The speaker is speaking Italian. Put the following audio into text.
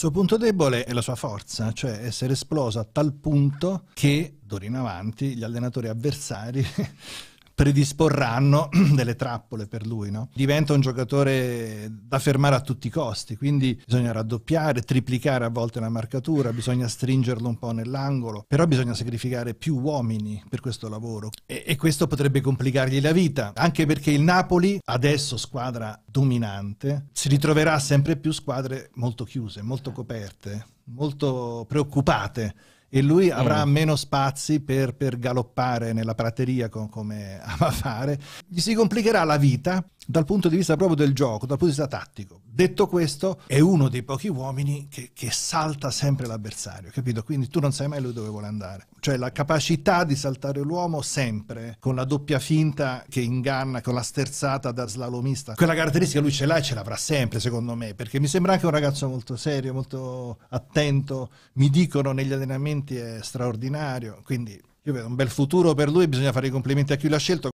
suo punto debole è la sua forza, cioè essere esploso a tal punto che d'ora in avanti gli allenatori avversari predisporranno delle trappole per lui. No? Diventa un giocatore da fermare a tutti i costi, quindi bisogna raddoppiare, triplicare a volte la marcatura, bisogna stringerlo un po' nell'angolo, però bisogna sacrificare più uomini per questo lavoro e, e questo potrebbe complicargli la vita, anche perché il Napoli, adesso squadra dominante, si ritroverà sempre più squadre molto chiuse, molto coperte, molto preoccupate e lui mm. avrà mm. meno spazi per, per galoppare nella prateria con, come ama fare. Gli si complicherà la vita dal punto di vista proprio del gioco, dal punto di vista tattico. Detto questo, è uno dei pochi uomini che, che salta sempre l'avversario, capito? Quindi tu non sai mai lui dove vuole andare. Cioè la capacità di saltare l'uomo sempre, con la doppia finta che inganna, con la sterzata da slalomista. Quella caratteristica lui ce l'ha e ce l'avrà sempre, secondo me, perché mi sembra anche un ragazzo molto serio, molto attento. Mi dicono negli allenamenti è straordinario, quindi io vedo un bel futuro per lui, bisogna fare i complimenti a chi l'ha scelto.